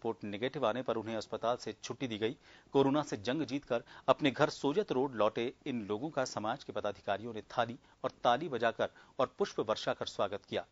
report negative आने पर उन्हें अस्पताल से छुट्टी दी गई कोरोना से जंग जीतकर अपने घर सोजत रोड लौटे इन लोगों का समाज के पदाधिकारियों ने थाली और ताली बजाकर और पुष्प वर्षा कर स्वागत किया